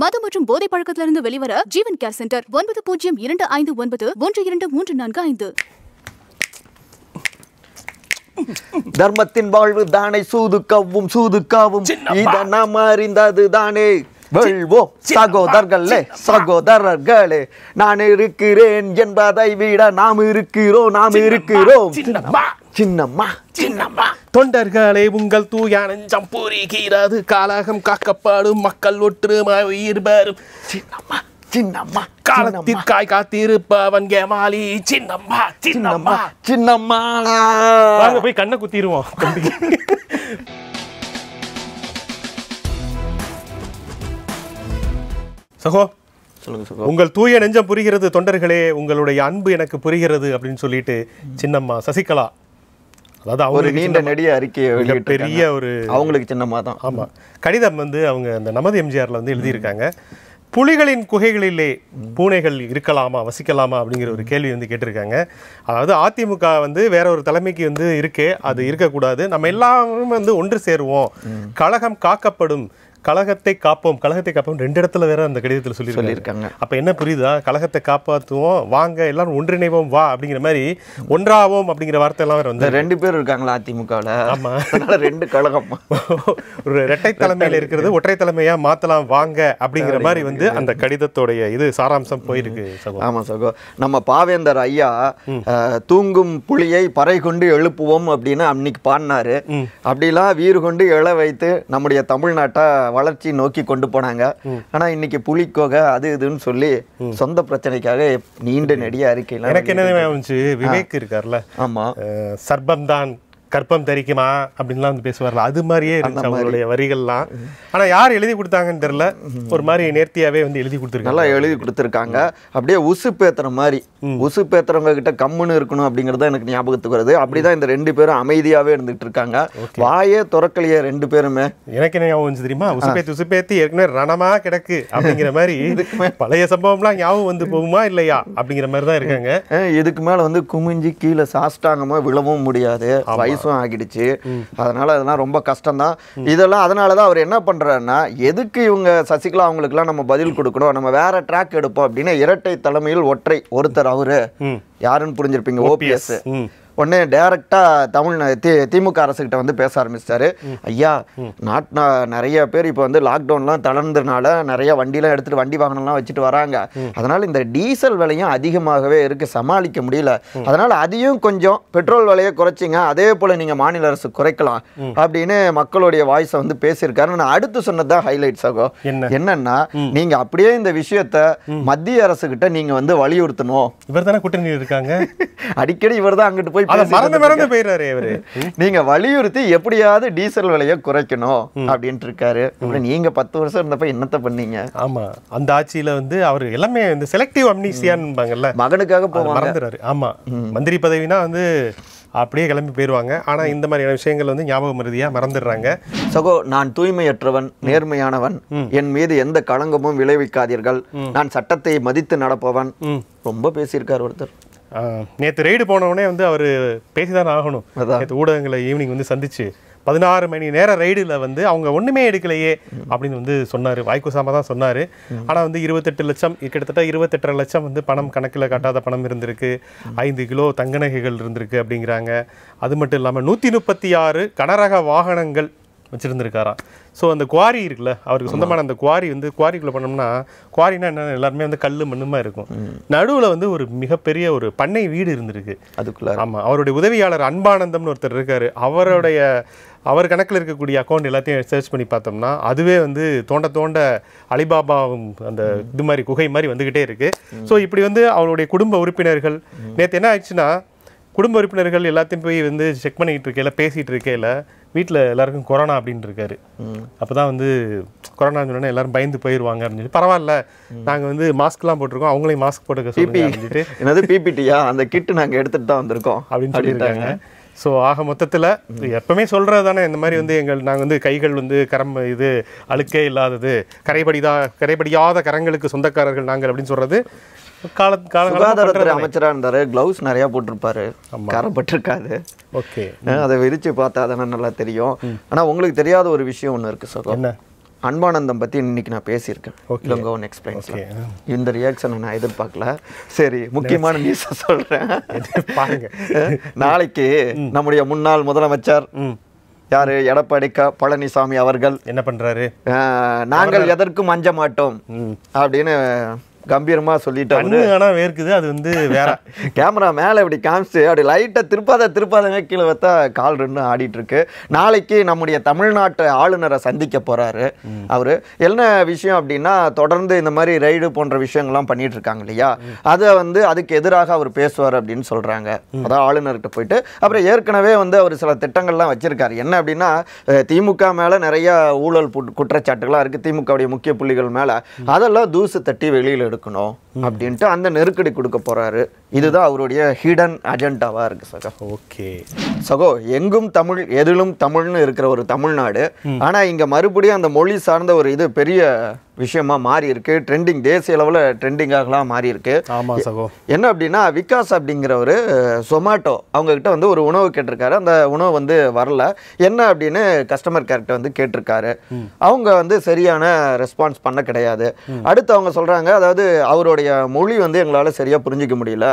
மது மற்றும் போதை பழக்கத்திலிருந்து வெளிவர ஜீவன் கேர் சென்டர் ஒன்பது பூஜ்ஜியம் இரண்டு ஐந்து ஒன்பது ஒன்று இரண்டு மூன்று நான்கு ஐந்து தர்மத்தின் வாழ்வு தானே சூது கவ்வும் சூது காவும் இத அறிந்தது தானே வெல்வோம் சகோதர்களே சகோதரர்களே நான் இருக்கிறேன் என்பதை விட நாம் இருக்கிறோம் நாம் இருக்கிறோம் சின்னம்மா சின்னம்மா தொண்டர்களே உங்கள் தூய நெஞ்சம் பூரிக்கிறது காலாகம் காக்கப்பாடும் மக்கள் ஒற்று உயிர் பெறும் சின்னம்மா சின்னம்மா காலத்திற்காய் காத்திருப்பவன் கேமாலி சின்னம்மா சின்னம்மா சின்னம்மா வாங்க போய் கண்ணை குத்திடுவோம் சகோ உங்கள் தூய நெஞ்சம் புரிகிறது தொண்டர்களே உங்களுடைய அன்பு எனக்கு புரிகிறது அப்படின்னு சொல்லிட்டு சின்னம்மா சசிகலா அதாவது அவங்க நீண்ட நெடிய அறிக்கையை பெரிய ஒரு அவங்களுக்கு சின்னமாக தான் ஆமாம் கடிதம் வந்து அவங்க அந்த நமது எம்ஜிஆரில் வந்து எழுதியிருக்காங்க புலிகளின் குகைகளிலே பூனைகள் இருக்கலாமா வசிக்கலாமா அப்படிங்கிற ஒரு கேள்வி வந்து கேட்டிருக்காங்க அதாவது அதிமுக வந்து வேற ஒரு தலைமைக்கு வந்து இருக்கே அது இருக்கக்கூடாது நம்ம எல்லாரும் வந்து ஒன்று சேருவோம் கழகம் காக்கப்படும் கழகத்தை காப்போம் கழகத்தை காப்போம் ரெண்டு இடத்துல வேற அந்த கடிதத்தில் சொல்லி சொல்லியிருக்காங்க அப்போ என்ன புரியுதா கழகத்தை காப்பாற்றுவோம் வாங்க எல்லாரும் ஒன்றிணைவோம் வா அப்படிங்கிற மாதிரி ஒன்றாவோம் அப்படிங்கிற வார்த்தை எல்லாம் வேற வந்து ரெண்டு பேர் இருக்காங்களா அதிமுகவில் ஆமாம் ரெண்டு கழகம் ஒரு இரட்டை தலைமையில் இருக்கிறது ஒற்றை தலைமையா மாத்தலாம் வாங்க அப்படிங்கிற மாதிரி வந்து அந்த கடிதத்தோடைய இது சாராம்சம் போயிருக்கு ஆமா சகோ நம்ம பாவேந்தர் ஐயா தூங்கும் புலியை பறை கொண்டு எழுப்புவோம் அப்படின்னு அன்னைக்கு பாடினாரு அப்படிலாம் வீறு கொண்டு எழ வைத்து நம்முடைய தமிழ்நாட்டை வளர்ச்சி நோக்கி கொண்டு போனாங்க ஆனால் இன்னைக்கு புலிக்கோக அது இதுன்னு சொல்லி சொந்த பிரச்சனைக்காக நீண்ட நெடிய அறிக்கையில் எனக்கு என்ன விவேக் இருக்காருல்ல ஆமாம் சர்பந்தான் கற்பம் தரிக்குமா அப்படின்லாம் வந்து பேசுவார்ல அது மாதிரியே இருந்துச்சு அவங்களுடைய வரிகள்லாம் ஆனால் யார் எழுதி கொடுத்தாங்கன்னு தெரில ஒரு மாதிரி நேர்த்தியாகவே வந்து எழுதி கொடுத்துருக்காங்க நல்லா எழுதி கொடுத்துருக்காங்க அப்படியே உசு பேத்துற மாதிரி உசு பேத்துறவங்க கிட்ட கம்முன்னு இருக்கணும் அப்படிங்கிறது எனக்கு ஞாபகத்துக்கு வருது அப்படிதான் இந்த ரெண்டு பேரும் அமைதியாகவே இருந்துகிட்டு இருக்காங்க வாயே துறக்கலையே ரெண்டு பேருமே எனக்கு என்ன ஞாபகம் தெரியுமா உசு பேத்து உசு பேத்தி ஏற்கனவே ரணமாக கிடக்கு அப்படிங்கிற மாதிரி பழைய சம்பவம்லாம் ஞாபகம் வந்து போகுமா இல்லையா அப்படிங்கிற மாதிரி தான் இருக்காங்க இதுக்கு மேலே வந்து குமிஞ்சி கீழே சாஸ்டாங்கமாக விழவும் முடியாது வயசு வயசும் ஆகிடுச்சு அதனால் அதெல்லாம் ரொம்ப கஷ்டம் தான் இதெல்லாம் அதனால தான் அவர் என்ன பண்ணுறாருன்னா எதுக்கு இவங்க சசிகலா அவங்களுக்குலாம் நம்ம பதில் கொடுக்கணும் நம்ம வேற ட்ராக் எடுப்போம் அப்படின்னா இரட்டை தலைமையில் ஒற்றை ஒருத்தர் அவரு யாருன்னு புரிஞ்சிருப்பீங்க ஓபிஎஸ் உடனே டேரெக்டாக தமிழ் தி திமுக அரசுக்கிட்ட வந்து பேச ஆரம்பிச்சிட்டாரு ஐயா நாட்டில் நிறைய பேர் இப்போ வந்து லாக்டவுன்லாம் தளர்ந்ததுனால நிறைய வண்டிலாம் எடுத்துகிட்டு வண்டி வாகனம்லாம் வச்சுட்டு வராங்க அதனால் இந்த டீசல் விலையும் அதிகமாகவே இருக்குது சமாளிக்க முடியல அதனால் அதையும் கொஞ்சம் பெட்ரோல் விலையை குறைச்சிங்க அதே போல் நீங்கள் மாநில அரசு குறைக்கலாம் அப்படின்னு மக்களுடைய வாய்ஸை வந்து பேசியிருக்காரு நான் அடுத்து சொன்னது தான் ஹைலைட்ஸ் ஆகும் என்னன்னா நீங்க அப்படியே இந்த விஷயத்த மத்திய அரசு கிட்ட நீங்க வந்து வலியுறுத்தணும் இவர் தானே கூட்டணி இருக்காங்க அடிக்கடி இவர் தான் அங்கிட்டு போய் அதை மறந்து மறந்து போயிடுறாரு இவரு நீங்க வலியுறுத்தி எப்படியாவது டீசல் விலையை குறைக்கணும் அப்படின்ட்டு இருக்காரு நீங்க பத்து வருஷம் இருந்தப்ப என்னத்த பண்ணீங்க ஆமா அந்த ஆட்சியில வந்து அவர் எல்லாமே இந்த செலக்டிவ் அம்னிசியான்பாங்கல்ல மகனுக்காக மறந்துறாரு ஆமா மந்திரி பதவினா வந்து அப்படியே கிளம்பி போயிடுவாங்க ஆனால் இந்த மாதிரியான விஷயங்கள் வந்து ஞாபகம் மருதியாக மறந்துடுறாங்க சகோ நான் தூய்மையற்றவன் நேர்மையானவன் என் மீது எந்த களங்கமும் விளைவிக்காதீர்கள் நான் சட்டத்தை மதித்து நடப்பவன் ரொம்ப பேசியிருக்கார் ஒருத்தர் நேற்று ரைடு போனவுடனே வந்து அவர் பேசி தான் ஆகணும் நேற்று ஊடகங்களை ஈவினிங் வந்து சந்திச்சு பதினாறு மணி நேரம் ரைடில் வந்து அவங்க ஒன்றுமே எடுக்கலையே அப்படின்னு வந்து சொன்னார் வாய்க்குசாம தான் சொன்னார் ஆனால் வந்து இருபத்தெட்டு லட்சம் கிட்டத்தட்ட இருபத்தெட்டரை லட்சம் வந்து பணம் கணக்கில் காட்டாத பணம் இருந்திருக்கு ஐந்து கிலோ தங்க நகைகள் இருந்திருக்கு அப்படிங்கிறாங்க அது மட்டும் இல்லாமல் நூற்றி முப்பத்தி ஆறு கனரக வாகனங்கள் வச்சுருந்துருக்காராம் ஸோ அந்த குவாரி இருக்குல்ல அவருக்கு சொந்தமான அந்த குவாரி வந்து குவாரிக்குள்ளே பண்ணோம்னா குவாரினா என்ன எல்லாருமே வந்து கல் மண்ணுமா இருக்கும் நடுவில் வந்து ஒரு மிகப்பெரிய ஒரு பண்ணை வீடு இருந்திருக்கு அதுக்குள்ள ஆமாம் அவருடைய உதவியாளர் அன்பானந்தம்னு ஒருத்தர் இருக்கார் அவருடைய அவர் கணக்கில் இருக்கக்கூடிய அக்கௌண்ட் எல்லாத்தையும் சர்ச் பண்ணி பார்த்தோம்னா அதுவே வந்து தோண்ட தோண்ட அலிபாபாவும் அந்த இது மாதிரி குகை மாதிரி வந்துக்கிட்டே இருக்குது ஸோ இப்படி வந்து அவருடைய குடும்ப உறுப்பினர்கள் நேற்று என்ன ஆயிடுச்சுன்னா குடும்ப உறுப்பினர்கள் எல்லாத்தையும் போய் வந்து செக் பண்ணிக்கிட்டு இருக்கையில் பேசிகிட்டு இருக்கையில் வீட்டில் எல்லாருக்கும் கொரோனா அப்படின்னு இருக்காரு அப்போ தான் வந்து கொரோனா சொன்னோன்னே எல்லாரும் பயந்து போயிடுவாங்க அப்படின்னு சொல்லி பரவாயில்ல நாங்கள் வந்து மாஸ்க்லாம் போட்டிருக்கோம் அவங்களையும் மாஸ்க் போட்டுக்க சொல்லிட்டு என்னது பிபிடியா அந்த கிட்டு நாங்கள் எடுத்துகிட்டு தான் வந்திருக்கோம் அப்படின்னு சொல்லியிருக்காங்க ஸோ ஆக மொத்தத்தில் எப்பவுமே சொல்கிறது தானே இந்த மாதிரி வந்து எங்கள் நாங்கள் வந்து கைகள் வந்து கரம் இது அழுக்கே இல்லாதது கரைபடிதா கரைபடியாத கரங்களுக்கு சொந்தக்காரர்கள் நாங்கள் அப்படின்னு சொல்கிறது சுகாதாரத்துறை அமைச்சராக இருந்தார் க்ளவுஸ் நிறையா போட்டிருப்பாரு கரப்பட்டிருக்காது ஓகே அதை விரித்து பார்த்தா தானே நல்லா தெரியும் ஆனால் உங்களுக்கு தெரியாத ஒரு விஷயம் ஒன்று இருக்குது சார் அன்பானந்தம் பற்றி இன்னைக்கு நான் பேசியிருக்கேன் இளங்கோவன் எக்ஸ்பிளைன்ஸ் இந்த ரியாக்ஷன் நான் எதிர்பார்க்கல சரி முக்கியமான நியூஸை சொல்கிறேன் நாளைக்கு நம்முடைய முன்னாள் முதலமைச்சர் யாரு எடப்பாடி க பழனிசாமி அவர்கள் என்ன பண்றாரு நாங்கள் எதற்கும் அஞ்ச மாட்டோம் அப்படின்னு சொல்லிட்டு வந்து ஆனால் வேர்க்குது அது வந்து வேற கேமரா மேலே இப்படி காமிச்சு அப்படி லைட்டை திருப்பாத திருப்பாதங்க கீழே வைத்தா கால் ரெண்டு ஆடிட்டுருக்கு நாளைக்கு நம்முடைய தமிழ்நாட்டு ஆளுநரை சந்திக்க போகிறாரு அவர் என்ன விஷயம் அப்படின்னா தொடர்ந்து இந்த மாதிரி ரைடு போன்ற விஷயங்கள்லாம் பண்ணிகிட்ருக்காங்க இருக்காங்க இல்லையா அதை வந்து அதுக்கு எதிராக அவர் பேசுவார் அப்படின்னு சொல்கிறாங்க அதான் ஆளுநர்கிட்ட போயிட்டு அப்புறம் ஏற்கனவே வந்து அவர் சில திட்டங்கள்லாம் வச்சுருக்காரு என்ன அப்படின்னா திமுக மேலே நிறைய ஊழல் குற்றச்சாட்டுகளாக இருக்குது திமுகவுடைய முக்கிய புள்ளிகள் மேலே அதெல்லாம் தூசு தட்டி வெளியில் எடுக்கணும் அப்படின்ட்டு அந்த நெருக்கடி கொடுக்க போறாரு இதுதான் அவருடைய ஹிடன் அஜெண்டாவா இருக்கு சகோ ஓகே சகோ எங்கும் தமிழ் எதிலும் தமிழ்னு இருக்கிற ஒரு தமிழ்நாடு ஆனா இங்க மறுபடியும் அந்த மொழி சார்ந்த ஒரு இது பெரிய விஷயமா மாறி இருக்கு ட்ரெண்டிங் தேசிய அளவில் ட்ரெண்டிங்காகலாம் மாறி இருக்கு ஆமா சகோ என்ன அப்படின்னா விகாஸ் அப்படிங்கிறவரு சொமாட்டோ கிட்ட வந்து ஒரு உணவு கேட்டிருக்காரு அந்த உணவு வந்து வரல என்ன அப்படின்னு கஸ்டமர் கேர்கிட்ட வந்து கேட்டிருக்காரு அவங்க வந்து சரியான ரெஸ்பான்ஸ் பண்ண கிடையாது அடுத்து அவங்க சொல்றாங்க அதாவது அவரோட அவங்களுடைய மொழி வந்து எங்களால் சரியாக புரிஞ்சிக்க முடியல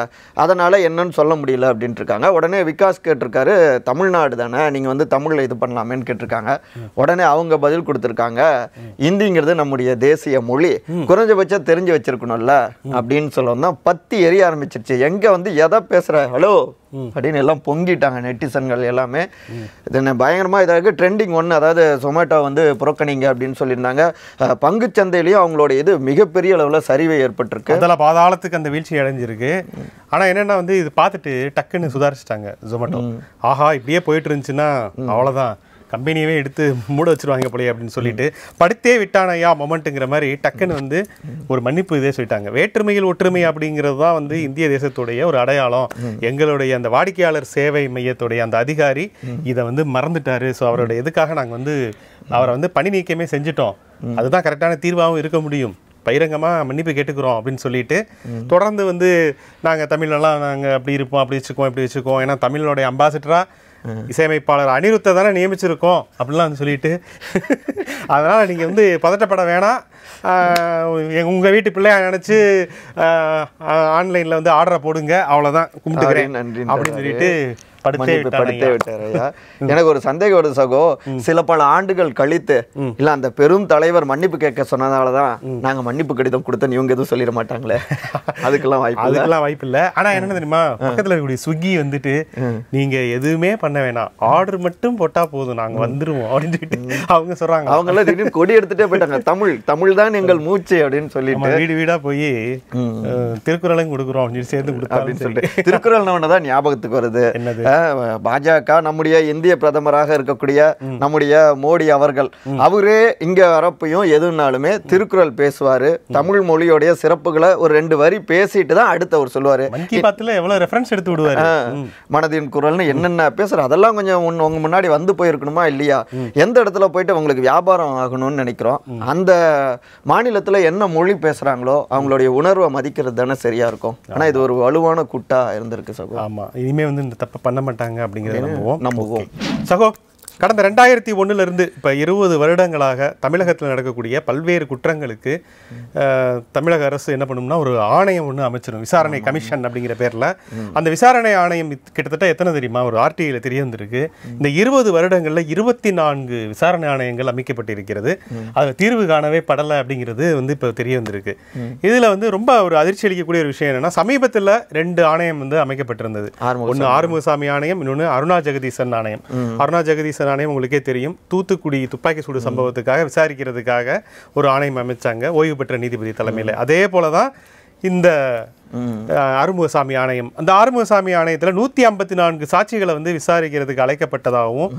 அதனால் என்னன்னு சொல்ல முடியல அப்படின்ட்டு இருக்காங்க உடனே விகாஸ் கேட்டிருக்காரு தமிழ்நாடு தானே நீங்கள் வந்து தமிழில் இது பண்ணலாமேன்னு கேட்டிருக்காங்க உடனே அவங்க பதில் கொடுத்துருக்காங்க இந்திங்கிறது நம்முடைய தேசிய மொழி குறைஞ்சபட்சம் தெரிஞ்சு வச்சிருக்கணும்ல அப்படின்னு சொல்ல தான் பத்தி எரிய ஆரம்பிச்சிருச்சு எங்கே வந்து எதை பேசுகிற ஹலோ அப்படின்னு எல்லாம் பொங்கிட்டாங்க நெட்டிசன்கள் எல்லாமே இது என்ன பயங்கரமாக இதாக இருக்குது ட்ரெண்டிங் ஒன்று அதாவது சொமேட்டோ வந்து புறக்கணிங்க அப்படின்னு சொல்லியிருந்தாங்க பங்கு சந்தையிலையும் அவங்களோட இது மிகப்பெரிய அளவில் சரிவை ஏற்பட்டிருக்கு அதில் பாதாளத்துக்கு அந்த வீழ்ச்சி அடைஞ்சிருக்கு ஆனால் என்னென்னா வந்து இது பார்த்துட்டு டக்குன்னு சுதாரிச்சிட்டாங்க ஜொமேட்டோ ஆஹா இப்படியே போயிட்டு இருந்துச்சுன்னா அவ்வளோதான் கம்பெனியவே எடுத்து மூட வச்சுருவாங்க போலயே அப்படின்னு சொல்லிட்டு படுத்தே விட்டானையா மொமெண்ட்டுங்கிற மாதிரி டக்குன்னு வந்து ஒரு மன்னிப்பு இதே சொல்லிட்டாங்க வேற்றுமையில் ஒற்றுமை அப்படிங்கிறது தான் வந்து இந்திய தேசத்துடைய ஒரு அடையாளம் எங்களுடைய அந்த வாடிக்கையாளர் சேவை மையத்துடைய அந்த அதிகாரி இதை வந்து மறந்துட்டாரு ஸோ அவருடைய எதுக்காக நாங்கள் வந்து அவரை வந்து பணி நீக்கமே செஞ்சிட்டோம் அதுதான் கரெக்டான தீர்வாகவும் இருக்க முடியும் பகிரங்கமாக மன்னிப்பு கேட்டுக்கிறோம் அப்படின்னு சொல்லிட்டு தொடர்ந்து வந்து நாங்கள் தமிழெல்லாம் நாங்கள் அப்படி இருப்போம் அப்படி வச்சுக்கோம் இப்படி வச்சுக்கோம் ஏன்னா தமிழோடைய அம்பாசிடராக இசையமைப்பாளர் அனிருத்தை தானே நியமிச்சிருக்கோம் அப்படிலாம் வந்து சொல்லிட்டு அதனால் நீங்கள் வந்து பதட்டப்பட வேணாம் உங்கள் வீட்டு பிள்ளைய நினச்சி ஆன்லைனில் வந்து ஆர்டரை போடுங்க அவ்வளோதான் கும்பிட்டுக்கிறேன் நன்றி அப்படின்னு சொல்லிட்டு எனக்கு ஒரு சந்தேகம் வருது சகோ சில பல ஆண்டுகள் கழித்து இல்ல அந்த பெரும் தலைவர் மன்னிப்பு கேட்க சொன்னதாலதான் நாங்க மன்னிப்பு கடிதம் கொடுத்தேன்னு இவங்க எதுவும் சொல்லிட மாட்டாங்களே அதுக்கெல்லாம் வாய்ப்பு அதுக்கெல்லாம் வாய்ப்பு இல்ல ஆனா என்ன தெரியுமா பக்கத்துல இருக்கக்கூடிய ஸ்விக்கி வந்துட்டு நீங்க எதுவுமே பண்ண வேணாம் ஆர்டர் மட்டும் போட்டா போதும் நாங்க வந்துருவோம் அப்படின்னு சொல்லிட்டு அவங்க சொல்றாங்க அவங்க எல்லாம் திடீர்னு கொடி எடுத்துட்டே போயிட்டாங்க தமிழ் தமிழ் தான் எங்கள் மூச்சு அப்படின்னு சொல்லிட்டு வீடு வீடா போய் திருக்குறளையும் கொடுக்குறோம் அப்படின்னு சேர்ந்து கொடுத்தா அப்படின்னு சொல்லிட்டு திருக்குறள் ஞாபகத்துக்கு வருது என்னது பாஜக நம்முடைய இந்திய பிரதமராக இருக்கக்கூடிய நம்முடைய மோடி அவர்கள் அவரே இங்க வரப்பையும் எதுனாலுமே திருக்குறள் பேசுவாரு தமிழ் மொழியோடைய சிறப்புகளை ஒரு ரெண்டு வரி பேசிட்டு தான் அடுத்து அவர் சொல்லுவாரு எடுத்து விடுவாரு மனதின் குரல் என்னென்ன பேசுற அதெல்லாம் கொஞ்சம் உங்க முன்னாடி வந்து போயிருக்கணுமா இல்லையா எந்த இடத்துல போயிட்டு உங்களுக்கு வியாபாரம் ஆகணும்னு நினைக்கிறோம் அந்த மாநிலத்தில் என்ன மொழி பேசுறாங்களோ அவங்களுடைய உணர்வை மதிக்கிறது தானே சரியா இருக்கும் ஆனா இது ஒரு வலுவான கூட்டா இருந்திருக்கு சகோ ஆமா இனிமே வந்து இந்த தப்பை பண்ண பட்டாங்க அப்படிங்கறது நம்மோம் நமோ சகோ கடந்த ரெண்டாயிரத்தி ஒன்றிலிருந்து இப்போ இருபது வருடங்களாக தமிழகத்தில் நடக்கக்கூடிய பல்வேறு குற்றங்களுக்கு தமிழக அரசு என்ன பண்ணும்னா ஒரு ஆணையம் ஒன்று அமைச்சிடும் விசாரணை கமிஷன் அப்படிங்கிற பேரில் அந்த விசாரணை ஆணையம் கிட்டத்தட்ட எத்தனை தெரியுமா ஒரு ஆர்டிஐயில் தெரிய வந்திருக்கு இந்த இருபது வருடங்களில் இருபத்தி நான்கு விசாரணை ஆணையங்கள் அமைக்கப்பட்டிருக்கிறது அதில் தீர்வு காணவே படலை அப்படிங்கிறது வந்து இப்போ தெரிய வந்திருக்கு இதில் வந்து ரொம்ப ஒரு அதிர்ச்சி அளிக்கக்கூடிய ஒரு விஷயம் என்னென்னா சமீபத்தில் ரெண்டு ஆணையம் வந்து அமைக்கப்பட்டிருந்தது ஒன்று ஆறுமுகசாமி ஆணையம் இன்னொன்று அருணா ஜெகதீசன் ஆணையம் அருணா ஜெகதீசன் ஆணையம் உங்களுக்கே தெரியும் தூத்துக்குடி துப்பாக்கி சூடு சம்பவத்துக்காக விசாரிக்கிறதுக்காக ஒரு ஆணையம் அமைச்சாங்க ஓய்வு பெற்ற நீதிபதி தலைமையில் அதே போல தான் இந்த அருமுகசாமி ஆணையம் அந்த அருமுகசாமி ஆணையத்தில் நூற்றி ஐம்பத்தி நான்கு சாட்சிகளை வந்து விசாரிக்கிறதுக்கு அழைக்கப்பட்டதாகவும்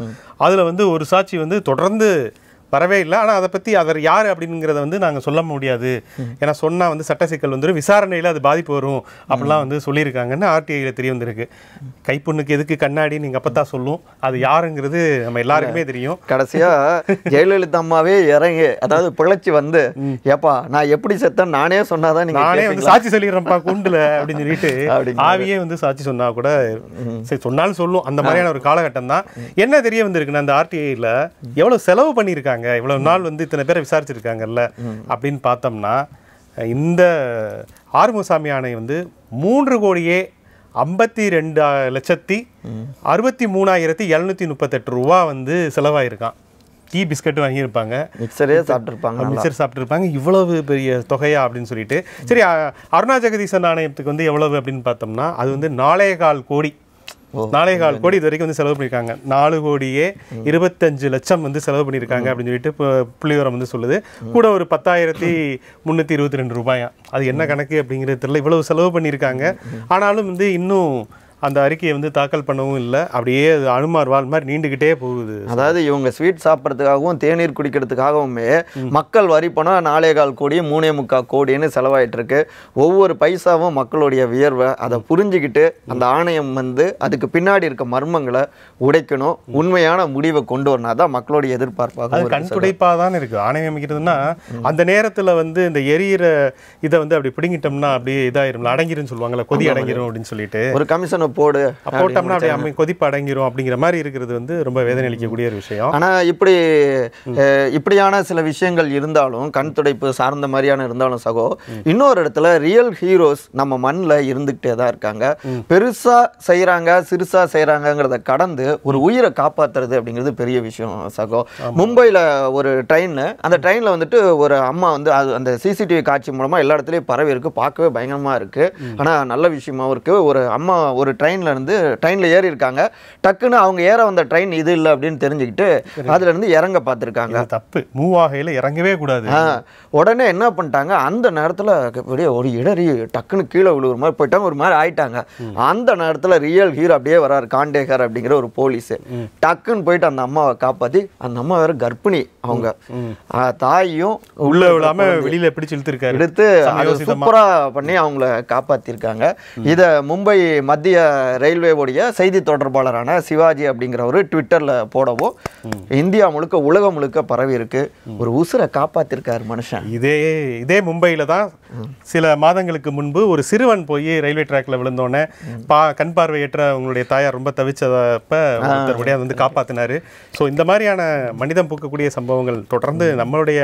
அதில் வந்து ஒரு சாட்சி வந்து தொடர்ந்து வரவே இல்லை ஆனால் அதை பற்றி அவர் யார் அப்படிங்கிறத வந்து நாங்கள் சொல்ல முடியாது ஏன்னா சொன்னால் வந்து சட்ட சிக்கல் வந்துடும் விசாரணையில் அது பாதிப்பு வரும் அப்படிலாம் வந்து சொல்லியிருக்காங்கன்னு ஆர்டிஐயில் தெரிய வந்திருக்கு கைப்பொண்ணுக்கு எதுக்கு கண்ணாடி நீங்கள் அப்போ தான் சொல்லும் அது யாருங்கிறது நம்ம எல்லாருக்குமே தெரியும் கடைசியாக ஜெயலலிதா அம்மாவே இறங்கி அதாவது பிழைச்சி வந்து ஏப்பா நான் எப்படி செத்தேன் நானே சொன்னாதான் நீங்கள் நானே வந்து சாட்சி சொல்லிடுறேன்ப்பா குண்டில் அப்படின்னு சொல்லிட்டு ஆவியே வந்து சாட்சி சொன்னால் கூட சரி சொன்னாலும் சொல்லும் அந்த மாதிரியான ஒரு காலகட்டம் தான் என்ன தெரிய வந்திருக்குன்னா அந்த ஆர்டிஐயில் எவ்வளோ செலவு பண்ணியிருக்காங்க இருக்காங்க இவ்வளவு நாள் வந்து இத்தனை பேரை விசாரிச்சிருக்காங்கல்ல அப்படின்னு பார்த்தோம்னா இந்த ஆறுமுகசாமி ஆணை வந்து மூன்று கோடியே ஐம்பத்தி ரெண்டு லட்சத்தி அறுபத்தி மூணாயிரத்தி எழுநூத்தி முப்பத்தெட்டு ரூபா வந்து செலவாயிருக்கான் டீ பிஸ்கட் வாங்கியிருப்பாங்க மிக்சரே சாப்பிட்ருப்பாங்க மிக்சர் சாப்பிட்ருப்பாங்க இவ்வளவு பெரிய தொகையா அப்படின்னு சொல்லிட்டு சரி அருணா ஜெகதீசன் ஆணையத்துக்கு வந்து எவ்வளவு அப்படின்னு பார்த்தோம்னா அது வந்து நாலே கால் கோடி நாலே கால் கோடி இது வரைக்கும் வந்து செலவு பண்ணியிருக்காங்க நாலு கோடியே இருபத்தஞ்சு லட்சம் வந்து செலவு பண்ணியிருக்காங்க அப்படின்னு சொல்லிட்டு இப்போ புள்ளிவரம் வந்து சொல்லுது கூட ஒரு பத்தாயிரத்தி முந்நூற்றி இருபத்தி ரெண்டு ரூபாயா அது என்ன கணக்கு அப்படிங்கிறது தெரியல இவ்வளவு செலவு பண்ணியிருக்காங்க ஆனாலும் வந்து இன்னும் அந்த அறிக்கையை வந்து தாக்கல் பண்ணவும் இல்லை அப்படியே அனுமார் வாழ் மாதிரி நீண்டுக்கிட்டே போகுது அதாவது இவங்க ஸ்வீட் சாப்பிட்றதுக்காகவும் தேநீர் குடிக்கிறதுக்காகவுமே மக்கள் வரி பணம் நாலே கால் கோடி மூணே முக்கால் கோடின்னு செலவாயிட்டு இருக்கு ஒவ்வொரு பைசாவும் மக்களுடைய வியர்வை அதை புரிஞ்சுக்கிட்டு அந்த ஆணையம் வந்து அதுக்கு பின்னாடி இருக்க மர்மங்களை உடைக்கணும் உண்மையான முடிவை கொண்டு வரணும் அதான் மக்களுடைய எதிர்பார்ப்பாக அது துடைப்பாக தான் இருக்குது ஆணையம் அமைக்கிறதுனா அந்த நேரத்தில் வந்து இந்த எரியிற இதை வந்து அப்படி பிடிங்கிட்டோம்னா அப்படியே இதாயிரும் அடங்கிருன்னு சொல்லுவாங்கல்ல கொதி அடங்கிரும் அப்படின்னு சொல்லிட்டு ஒரு கமிஷன் போடு போட்டோம்னா அப்படியே அம்மை கொதிப்பு அடங்கிரும் அப்படிங்கிற மாதிரி இருக்கிறது வந்து ரொம்ப வேதனை அளிக்கக்கூடிய ஒரு விஷயம் ஆனால் இப்படி இப்படியான சில விஷயங்கள் இருந்தாலும் கண் துடைப்பு சார்ந்த மாதிரியான இருந்தாலும் சகோ இன்னொரு இடத்துல ரியல் ஹீரோஸ் நம்ம மண்ணில் இருந்துக்கிட்டே தான் இருக்காங்க பெருசாக செய்கிறாங்க சிறுசாக செய்கிறாங்கங்கிறத கடந்து ஒரு உயிரை காப்பாற்றுறது அப்படிங்கிறது பெரிய விஷயம் சகோ மும்பையில் ஒரு ட்ரெயின் அந்த ட்ரெயினில் வந்துட்டு ஒரு அம்மா வந்து அது அந்த சிசிடிவி காட்சி மூலமாக எல்லா இடத்துலையும் பரவி இருக்குது பார்க்கவே பயங்கரமாக இருக்குது ஆனால் நல்ல விஷயமாவும் இருக்குது ஒரு அம்மா ஒரு ட்ரெயினில் இருந்து ட்ரெயினில் ஏறி இருக்காங்க டக்குன்னு அவங்க ஏற வந்த ட்ரெயின் இது இல்லை அப்படின்னு தெரிஞ்சுக்கிட்டு அதுலேருந்து இறங்க பார்த்துருக்காங்க தப்பு மூவ் ஆகையில் இறங்கவே கூடாது உடனே என்ன பண்ணிட்டாங்க அந்த நேரத்தில் அப்படியே ஒரு இடறி டக்குன்னு கீழே விழுவுற மாதிரி போயிட்டாங்க ஒரு மாதிரி ஆயிட்டாங்க அந்த நேரத்தில் ரியல் ஹீரோ அப்படியே வரார் காண்டேகர் அப்படிங்கிற ஒரு போலீஸு டக்குன்னு போயிட்டு அந்த அம்மாவை காப்பாற்றி அந்த அம்மா வேற கர்ப்பிணி அவங்க தாயும் உள்ள விடாம வெளியில எப்படி செலுத்திருக்காரு எடுத்து சூப்பராக பண்ணி அவங்கள காப்பாத்திருக்காங்க இதை மும்பை மத்திய ரயில்வேவுடைய செய்தி தொடர்பாளரான சிவாஜி அப்படிங்கிறவர் ட்விட்டரில் போடவும் இந்தியா முழுக்க உலகம் முழுக்க பரவி இருக்கு ஒரு உசுரை காப்பாத்திருக்காரு மனுஷன் இதே இதே மும்பையில் தான் சில மாதங்களுக்கு முன்பு ஒரு சிறுவன் போய் ரயில்வே ட்ராக்ல விழுந்தோடனே பா கண் பார்வையற்ற அவங்களுடைய தாயார் ரொம்ப தவிச்சதப்ப ஒருத்தருடைய வந்து காப்பாத்தினாரு ஸோ இந்த மாதிரியான மனிதம் பூக்கக்கூடிய சம்பவங்கள் தொடர்ந்து நம்மளுடைய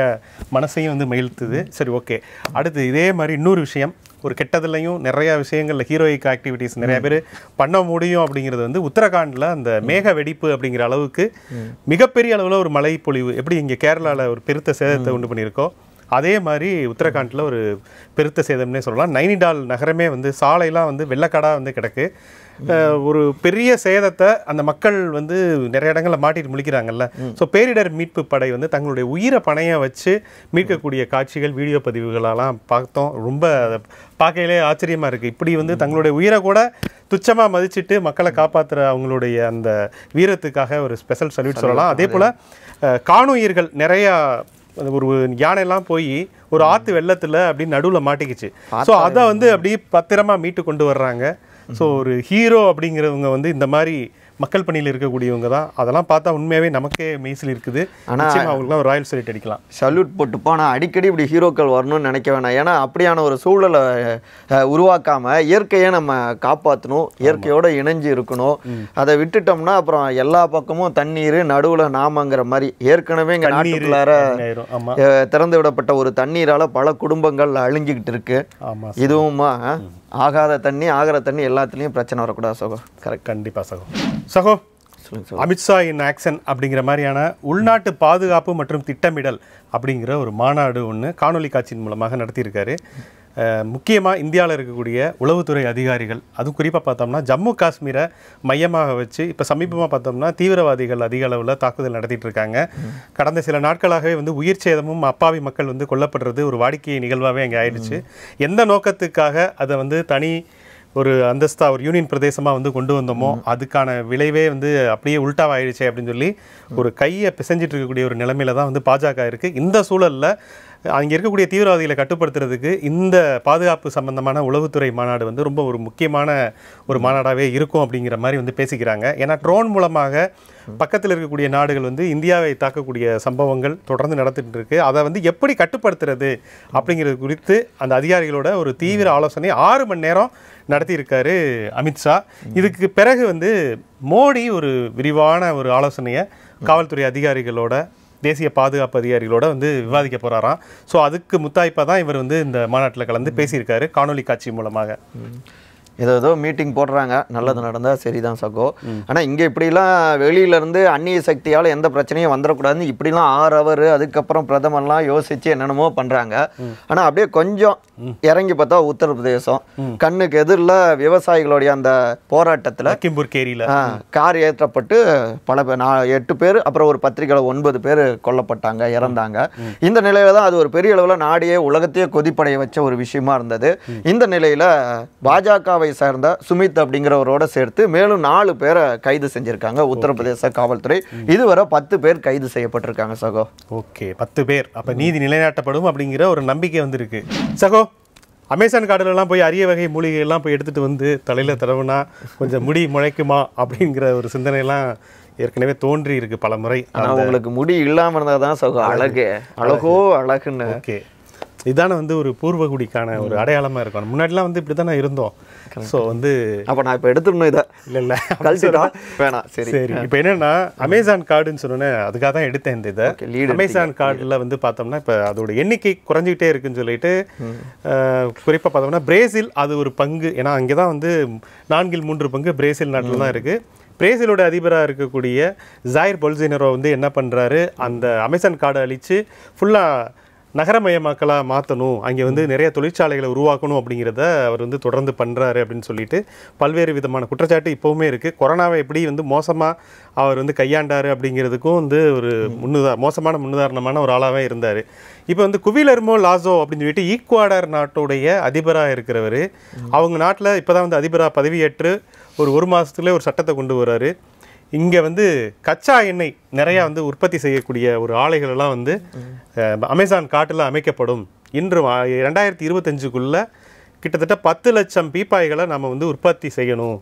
மனசையும் வந்து மகிழ்த்துது சரி ஓகே அடுத்து இதே மாதிரி இன்னொரு விஷயம் ஒரு கெட்டதுலையும் நிறைய விஷயங்களில் ஹீரோயிக் ஆக்டிவிட்டிஸ் நிறைய பேர் பண்ண முடியும் அப்படிங்கிறது வந்து உத்தரகாண்டில் அந்த மேக வெடிப்பு அப்படிங்கிற அளவுக்கு மிகப்பெரிய அளவில் ஒரு மழை பொழிவு எப்படி இங்கே கேரளாவில் ஒரு பெருத்த சேதத்தை உண்டு பண்ணியிருக்கோம் அதே மாதிரி உத்தரகாண்டில் ஒரு பெருத்த சேதம்னே சொல்லலாம் நைனிடால் நகரமே வந்து சாலையெல்லாம் வந்து வெள்ளக்காடாக வந்து கிடக்கு ஒரு பெரிய சேதத்தை அந்த மக்கள் வந்து நிறைய இடங்களில் மாட்டிட்டு முழிக்கிறாங்கல்ல ஸோ பேரிடர் மீட்பு படை வந்து தங்களுடைய உயிரை பணைய வச்சு மீட்கக்கூடிய காட்சிகள் வீடியோ பதிவுகளெல்லாம் பார்த்தோம் ரொம்ப பார்க்கையிலே ஆச்சரியமாக இருக்குது இப்படி வந்து தங்களுடைய உயிரை கூட துச்சமாக மதிச்சுட்டு மக்களை காப்பாற்றுற அவங்களுடைய அந்த வீரத்துக்காக ஒரு ஸ்பெஷல் சல்யூட் சொல்லலாம் அதே போல் காணுயிர்கள் நிறையா ஒரு யானைலாம் போய் ஒரு ஆற்று வெள்ளத்தில் அப்படின்னு நடுவில் மாட்டிக்கிச்சு ஸோ அதை வந்து அப்படியே பத்திரமாக மீட்டு கொண்டு வர்றாங்க ஸோ ஒரு ஹீரோ அப்படிங்கிறவங்க வந்து இந்த மாதிரி மக்கள் பணியில் இருக்கக்கூடியவங்க தான் அதெல்லாம் பார்த்தா உண்மையாகவே நமக்கே மெய்சில் இருக்குது ஆனால் ஒரு ராயல் சல்யூட் அடிக்கலாம் சல்யூட் போட்டு ஆனால் அடிக்கடி இப்படி ஹீரோக்கள் வரணும்னு நினைக்க வேணாம் ஏன்னா அப்படியான ஒரு சூழலை உருவாக்காமல் இயற்கையை நம்ம காப்பாற்றணும் இயற்கையோடு இணைஞ்சு இருக்கணும் அதை விட்டுட்டோம்னா அப்புறம் எல்லா பக்கமும் தண்ணீர் நடுவில் நாமங்கிற மாதிரி ஏற்கனவே இங்கே நாட்டுக்குள்ளார திறந்து விடப்பட்ட ஒரு தண்ணீரால் பல குடும்பங்கள் அழிஞ்சிக்கிட்டு இருக்கு இதுவுமா ஆகாத தண்ணி ஆகிற தண்ணி எல்லாத்துலேயும் பிரச்சனை வரக்கூடாது சகோ கரெக்ட் கண்டிப்பாக சகோ சகோ அமித்ஷா இன் ஆக்ஷன் அப்படிங்கிற மாதிரியான உள்நாட்டு பாதுகாப்பு மற்றும் திட்டமிடல் அப்படிங்கிற ஒரு மாநாடு ஒன்று காணொலி காட்சியின் மூலமாக நடத்தியிருக்காரு முக்கியமாக இந்தியாவில் இருக்கக்கூடிய உளவுத்துறை அதிகாரிகள் அது குறிப்பாக பார்த்தோம்னா ஜம்மு காஷ்மீரை மையமாக வச்சு இப்போ சமீபமாக பார்த்தோம்னா தீவிரவாதிகள் அதிக அளவில் தாக்குதல் நடத்திட்டு இருக்காங்க கடந்த சில நாட்களாகவே வந்து உயிர் சேதமும் அப்பாவி மக்கள் வந்து கொல்லப்படுறது ஒரு வாடிக்கை நிகழ்வாகவே அங்கே ஆயிடுச்சு எந்த நோக்கத்துக்காக அதை வந்து தனி ஒரு அந்தஸ்தாக ஒரு யூனியன் பிரதேசமாக வந்து கொண்டு வந்தோமோ அதுக்கான விளைவே வந்து அப்படியே ஆயிடுச்சு அப்படின்னு சொல்லி ஒரு கையை பிசைஞ்சிட்டு இருக்கக்கூடிய ஒரு நிலைமையில தான் வந்து பாஜக இருக்குது இந்த சூழலில் அங்கே இருக்கக்கூடிய தீவிரவாதிகளை கட்டுப்படுத்துறதுக்கு இந்த பாதுகாப்பு சம்பந்தமான உளவுத்துறை மாநாடு வந்து ரொம்ப ஒரு முக்கியமான ஒரு மாநாடாகவே இருக்கும் அப்படிங்கிற மாதிரி வந்து பேசிக்கிறாங்க ஏன்னா ட்ரோன் மூலமாக பக்கத்தில் இருக்கக்கூடிய நாடுகள் வந்து இந்தியாவை தாக்கக்கூடிய சம்பவங்கள் தொடர்ந்து நடத்திட்டு இருக்கு அதை வந்து எப்படி கட்டுப்படுத்துறது அப்படிங்கிறது குறித்து அந்த அதிகாரிகளோட ஒரு தீவிர ஆலோசனை ஆறு மணி நேரம் நடத்தியிருக்காரு அமித்ஷா இதுக்கு பிறகு வந்து மோடி ஒரு விரிவான ஒரு ஆலோசனையை காவல்துறை அதிகாரிகளோட தேசிய பாதுகாப்பு அதிகாரிகளோட வந்து விவாதிக்க போகிறாராம் ஸோ அதுக்கு முத்தாய்ப்பாக தான் இவர் வந்து இந்த மாநாட்டில் கலந்து பேசியிருக்காரு காணொலி காட்சி மூலமாக ஏதோ ஏதோ மீட்டிங் போடுறாங்க நல்லது நடந்தால் சரிதான் சகோ ஆனால் இங்கே இப்படிலாம் வெளியிலேருந்து அந்நிய சக்தியால் எந்த பிரச்சனையும் வந்துடக்கூடாதுன்னு இப்படிலாம் ஆறு அவர் அதுக்கப்புறம் பிரதமர்லாம் யோசித்து என்னென்னமோ பண்ணுறாங்க ஆனால் அப்படியே கொஞ்சம் இறங்கி பார்த்தா உத்தரப்பிரதேசம் கண்ணுக்கு எதிரில் விவசாயிகளுடைய அந்த போராட்டத்தில் கிம்பூர் கேரியில் கார் ஏற்றப்பட்டு பல பேர் எட்டு பேர் அப்புறம் ஒரு பத்திரிகையில் ஒன்பது பேர் கொல்லப்பட்டாங்க இறந்தாங்க இந்த நிலையில் தான் அது ஒரு பெரிய அளவில் நாடியே உலகத்தையே கொதிப்படைய வச்ச ஒரு விஷயமா இருந்தது இந்த நிலையில் பாஜகவை கேரளாவை சார்ந்த சுமித் அப்படிங்கிறவரோட சேர்த்து மேலும் நாலு பேரை கைது செஞ்சிருக்காங்க உத்தரப்பிரதேச காவல்துறை இதுவரை பத்து பேர் கைது செய்யப்பட்டிருக்காங்க சகோ ஓகே பத்து பேர் அப்ப நீதி நிலைநாட்டப்படும் அப்படிங்கிற ஒரு நம்பிக்கை வந்திருக்கு சகோ அமேசான் காடுலலாம் போய் அரிய வகை மூலிகைகள்லாம் போய் எடுத்துகிட்டு வந்து தலையில் தடவுனா கொஞ்சம் முடி முளைக்குமா அப்படிங்கிற ஒரு சிந்தனையெல்லாம் ஏற்கனவே தோன்றி இருக்கு பல முறை ஆனால் உங்களுக்கு முடி இல்லாமல் இருந்தால் தான் சகோ அழகு அழகோ அழகுன்னு ஓகே இதான வந்து ஒரு பூர்வகுடிக்கான ஒரு அடையாளமாக இருக்கணும் முன்னாடிலாம் வந்து இப்படி தானே இருந்தோம் ஸோ வந்து அப்போ நான் இப்போ எடுத்துடணும் இதை இல்லை இல்லை கழிச்சுட்டா வேணாம் சரி சரி இப்போ என்னென்னா அமேசான் கார்டுன்னு சொன்னோன்னே அதுக்காக தான் எடுத்தேன் இந்த இதை அமேசான் கார்டில் வந்து பார்த்தோம்னா இப்போ அதோட எண்ணிக்கை குறைஞ்சிக்கிட்டே இருக்குன்னு சொல்லிட்டு குறிப்பாக பார்த்தோம்னா பிரேசில் அது ஒரு பங்கு ஏன்னா அங்கே தான் வந்து நான்கில் மூன்று பங்கு பிரேசில் நாட்டில் தான் இருக்குது பிரேசிலோட அதிபராக இருக்கக்கூடிய ஜாயிர் பொல்சினரோ வந்து என்ன பண்ணுறாரு அந்த அமேசான் கார்டை அழித்து ஃபுல்லாக நகரமயமாக்கலாக மாற்றணும் அங்கே வந்து நிறைய தொழிற்சாலைகளை உருவாக்கணும் அப்படிங்கிறத அவர் வந்து தொடர்ந்து பண்ணுறாரு அப்படின்னு சொல்லிட்டு பல்வேறு விதமான குற்றச்சாட்டு இப்போவுமே இருக்குது கொரோனாவை எப்படி வந்து மோசமாக அவர் வந்து கையாண்டார் அப்படிங்கிறதுக்கும் வந்து ஒரு முன்னுதா மோசமான முன்னுதாரணமான ஒரு ஆளாகவே இருந்தார் இப்போ வந்து குவிலர்மோ லாசோ அப்படின்னு சொல்லிட்டு ஈக்குவாடர் நாட்டுடைய அதிபராக இருக்கிறவர் அவங்க நாட்டில் இப்போ தான் வந்து அதிபராக பதவியேற்று ஒரு ஒரு மாதத்துலேயே ஒரு சட்டத்தை கொண்டு வர்றாரு இங்கே வந்து கச்சா எண்ணெய் நிறையா வந்து உற்பத்தி செய்யக்கூடிய ஒரு ஆலைகளெல்லாம் வந்து அமேசான் காட்டில் அமைக்கப்படும் இன்று ரெண்டாயிரத்தி இருபத்தஞ்சுக்குள்ளே கிட்டத்தட்ட பத்து லட்சம் பீப்பாய்களை நம்ம வந்து உற்பத்தி செய்யணும்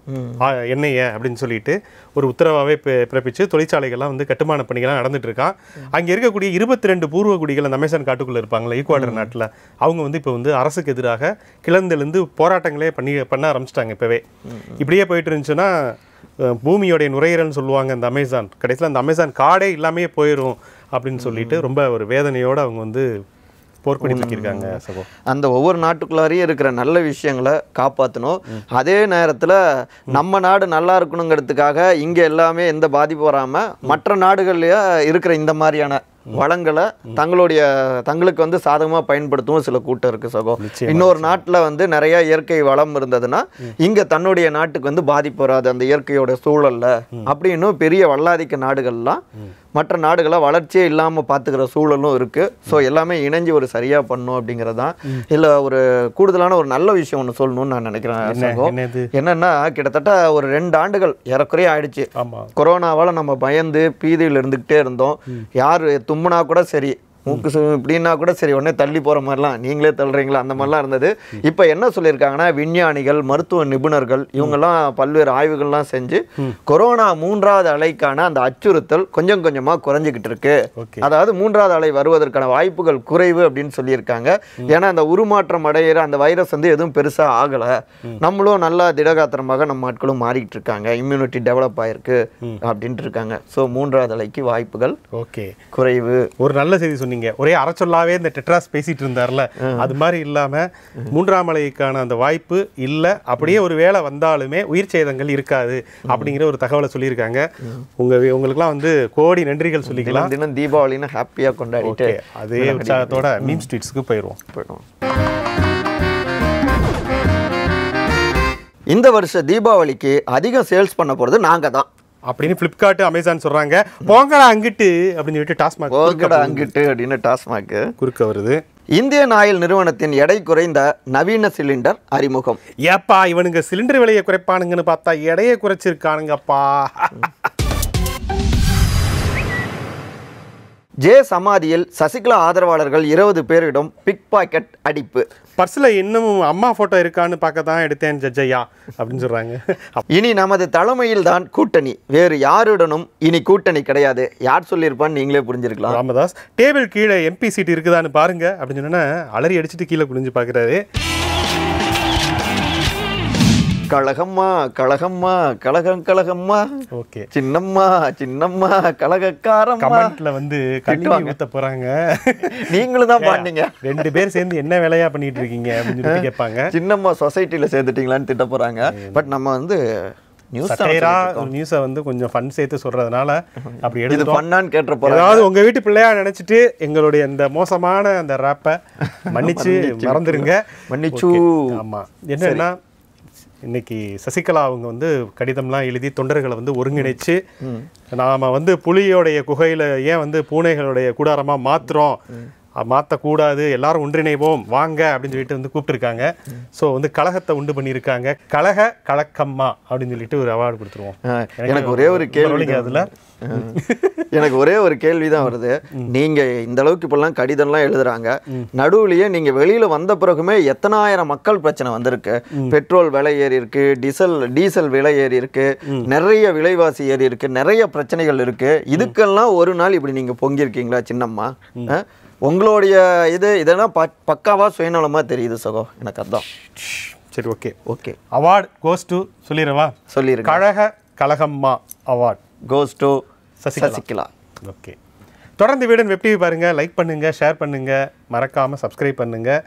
எண்ணெயை அப்படின்னு சொல்லிட்டு ஒரு உத்தரவாகவே பிறப்பிச்சு தொழிற்சாலைகள்லாம் வந்து கட்டுமான பணிகள்லாம் நடந்துட்டு இருக்கான் அங்கே இருக்கக்கூடிய இருபத்தி ரெண்டு பூர்வகுடிகள் அந்த அமேசான் காட்டுக்குள்ளே இருப்பாங்களே ஈக்குவாடர் நாட்டில் அவங்க வந்து இப்போ வந்து அரசுக்கு எதிராக கிளந்திலிருந்து போராட்டங்களே பண்ணி பண்ண ஆரம்பிச்சிட்டாங்க இப்போவே இப்படியே போயிட்டு இருந்துச்சுன்னா பூமியோடைய நுரையீரல்னு சொல்லுவாங்க அந்த அமேசான் கடைசியில் அந்த அமேசான் காடே இல்லாமே போயிடும் அப்படின்னு சொல்லிட்டு ரொம்ப ஒரு வேதனையோடு அவங்க வந்து போர்க்கொடிச்சிருக்காங்க சகோ அந்த ஒவ்வொரு நாட்டுக்குள்ளாரையும் இருக்கிற நல்ல விஷயங்களை காப்பாற்றணும் அதே நேரத்தில் நம்ம நாடு நல்லா இருக்கணுங்கிறதுக்காக இங்கே எல்லாமே எந்த பாதிப்பு வராமல் மற்ற நாடுகள்லேயே இருக்கிற இந்த மாதிரியான வளங்களை தங்களுடைய தங்களுக்கு வந்து சாதகமாக பயன்படுத்தவும் சில கூட்டம் இருக்குது சகோ இன்னொரு நாட்டில் வந்து நிறையா இயற்கை வளம் இருந்ததுன்னா இங்கே தன்னுடைய நாட்டுக்கு வந்து பாதிப்பு வராது அந்த இயற்கையோட சூழலில் அப்படின்னு பெரிய வல்லாதிக்க நாடுகள்லாம் மற்ற நாடுகளை வளர்ச்சியே இல்லாமல் பார்த்துக்கிற சூழலும் இருக்குது ஸோ எல்லாமே இணைஞ்சு ஒரு சரியாக பண்ணும் அப்படிங்கிறதான் தான் இல்லை ஒரு கூடுதலான ஒரு நல்ல விஷயம் ஒன்று சொல்லணும்னு நான் நினைக்கிறேன் என்னென்னா கிட்டத்தட்ட ஒரு ரெண்டு ஆண்டுகள் ஏறக்குறைய ஆயிடுச்சு கொரோனாவால் நம்ம பயந்து பீதியில் இருந்துக்கிட்டே இருந்தோம் யார் தும்முனா கூட சரி மூக்கு சு இப்படின்னா கூட சரி உடனே தள்ளி போகிற மாதிரிலாம் நீங்களே தள்ளுறீங்களா அந்த மாதிரிலாம் இருந்தது இப்போ என்ன சொல்லியிருக்காங்கன்னா விஞ்ஞானிகள் மருத்துவ நிபுணர்கள் இவங்கெல்லாம் பல்வேறு ஆய்வுகள்லாம் செஞ்சு கொரோனா மூன்றாவது அலைக்கான அந்த அச்சுறுத்தல் கொஞ்சம் கொஞ்சமாக குறைஞ்சிக்கிட்டு இருக்கு அதாவது மூன்றாவது அலை வருவதற்கான வாய்ப்புகள் குறைவு அப்படின்னு சொல்லியிருக்காங்க ஏன்னா அந்த உருமாற்றம் அடையிற அந்த வைரஸ் வந்து எதுவும் பெருசாக ஆகலை நம்மளும் நல்லா திடகாத்திரமாக நம்ம ஆட்களும் மாறிக்கிட்டு இருக்காங்க இம்யூனிட்டி டெவலப் ஆயிருக்கு அப்படின்ட்டு இருக்காங்க ஸோ மூன்றாவது அலைக்கு வாய்ப்புகள் ஓகே குறைவு ஒரு நல்ல செய்தி சொன்னீங்க சொன்னீங்க ஒரே அரைச்சொல்லாவே இந்த டெட்ராஸ் பேசிட்டு இருந்தார்ல அது மாதிரி இல்லாம மூன்றாம் அலைக்கான அந்த வாய்ப்பு இல்ல அப்படியே ஒரு வேலை வந்தாலுமே உயிர் சேதங்கள் இருக்காது அப்படிங்கிற ஒரு தகவலை சொல்லியிருக்காங்க உங்களுக்கு உங்களுக்குலாம் வந்து கோடி நன்றிகள் சொல்லிக்கலாம் தினம் தீபாவளின்னு ஹாப்பியா கொண்டாடிட்டு அதே உற்சாகத்தோட மீம் ஸ்ட்ரீட்ஸ்க்கு போயிடுவோம் போயிடுவோம் இந்த வருஷ தீபாவளிக்கு அதிகம் சேல்ஸ் பண்ண போகிறது நாங்கள் தான் அப்படின்னு ஃப்ளிப்கார்ட் அமேசான் சொல்கிறாங்க போங்கடா அங்கிட்டு அப்படின்னு சொல்லிட்டு டாஸ்மாக் போங்கடா அங்கிட்டு அப்படின்னு டாஸ்மாக் குறுக்க வருது இந்தியன் ஆயில் நிறுவனத்தின் எடை குறைந்த நவீன சிலிண்டர் அறிமுகம் ஏப்பா இவனுங்க சிலிண்டர் விலையை குறைப்பானுங்கன்னு பார்த்தா எடையை குறைச்சிருக்கானுங்கப்பா ஜே சமாதியில் சசிகலா ஆதரவாளர்கள் இருபது பேரிடம் பிக் பாக்கெட் அடிப்பு பர்ஸில் இன்னமும் அம்மா ஃபோட்டோ இருக்கான்னு பார்க்க தான் எடுத்தேன் ஜஜ்ஜையா அப்படின்னு சொல்கிறாங்க இனி நமது தலைமையில் தான் கூட்டணி வேறு யாருடனும் இனி கூட்டணி கிடையாது யார் சொல்லியிருப்பான்னு நீங்களே புரிஞ்சிருக்கலாம் ராமதாஸ் டேபிள் கீழே எம்பி சீட் இருக்குதான்னு பாருங்க அப்படின்னு சொன்னோன்னா அலறி அடிச்சுட்டு கீழே குடிஞ்சு பார்க்குறாரு கழகம்மா கழகம்மா கழகம் கழகம்மா ஓகே சின்னம்மா சின்னம்மா கழகக்காரம் கமெண்ட்ல வந்து கண்டிப்பாக ஊற்ற போறாங்க நீங்களும் தான் பாண்டீங்க ரெண்டு பேர் சேர்ந்து என்ன வேலையா பண்ணிட்டு இருக்கீங்க அப்படின்னு கேட்பாங்க சின்னம்மா சொசைட்டில சேர்ந்துட்டீங்களான்னு திட்ட போறாங்க பட் நம்ம வந்து நியூஸ் ஒரு நியூஸை வந்து கொஞ்சம் ஃபன் சேர்த்து சொல்றதுனால அப்படி எடுத்து பண்ணான்னு கேட்ட போகிறோம் அதாவது உங்கள் வீட்டு பிள்ளையா நினைச்சிட்டு எங்களுடைய இந்த மோசமான அந்த ரேப்பை மன்னிச்சு மறந்துடுங்க மன்னிச்சு ஆமா என்னன்னா இன்னைக்கு சசிகலா அவங்க வந்து கடிதம்லாம் எழுதி தொண்டர்களை வந்து ஒருங்கிணைச்சு நாம வந்து புலியோடைய குகையில ஏன் வந்து பூனைகளுடைய கூடாரமா மாத்திரம் மாற்றக்கூடாது எல்லாரும் ஒன்றிணைவோம் வாங்க அப்படின்னு சொல்லிட்டு வந்து கூப்பிட்டுருக்காங்க ஸோ வந்து கழகத்தை உண்டு பண்ணியிருக்காங்க கழக கலக்கம்மா அப்படின்னு சொல்லிட்டு ஒரு அவார்டு கொடுத்துருவோம் எனக்கு ஒரே ஒரு கேள்வி அதில் எனக்கு ஒரே ஒரு கேள்வி தான் வருது நீங்கள் இந்த அளவுக்கு இப்போல்லாம் கடிதம்லாம் எழுதுறாங்க நடுவுலயே நீங்கள் வெளியில் வந்த பிறகுமே எத்தனாயிரம் மக்கள் பிரச்சனை வந்திருக்கு பெட்ரோல் விலை ஏறி இருக்கு டீசல் டீசல் விலை ஏறி இருக்கு நிறைய விலைவாசி ஏறி இருக்கு நிறைய பிரச்சனைகள் இருக்கு இதுக்கெல்லாம் ஒரு நாள் இப்படி நீங்கள் பொங்கியிருக்கீங்களா சின்னம்மா உங்களுடைய இது இதெல்லாம் பக்காவா பக்காவாக சுயநலமாக தெரியுது சகோ எனக்கு அதான் சரி okay okay award goes to சொல்லிடுவா சொல்லிடு கழக கழகம்மா award goes to Sasikala okay தொடர்ந்து வீடன் வெப் பாருங்க பாருங்கள் லைக் பண்ணுங்கள் ஷேர் பண்ணுங்கள் மறக்காமல் சப்ஸ்கிரைப் பண்ணுங்கள்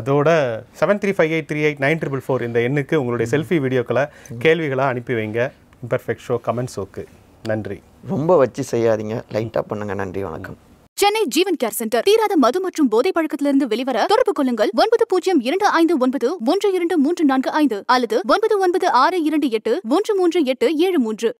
அதோட seven three five eight three eight nine triple four இந்த எண்ணுக்கு உங்களுடைய செல்ஃபி வீடியோக்களை கேள்விகளாக அனுப்பி வைங்க இம்பர்ஃபெக்ட் ஷோ கமெண்ட் ஷோக்கு நன்றி ரொம்ப வச்சு செய்யாதீங்க லைட்டாக பண்ணுங்கள் நன்றி வணக்கம் சென்னை ஜீவன் கேர் சென்டர் தீராத மது மற்றும் போதை பழக்கத்திலிருந்து வெளிவர தொடர்பு கொள்ளுங்கள் ஒன்பது பூஜ்ஜியம் இரண்டு ஐந்து ஒன்பது ஒன்று இரண்டு மூன்று நான்கு ஐந்து அல்லது ஒன்பது ஒன்பது ஆறு இரண்டு எட்டு ஒன்று மூன்று எட்டு ஏழு மூன்று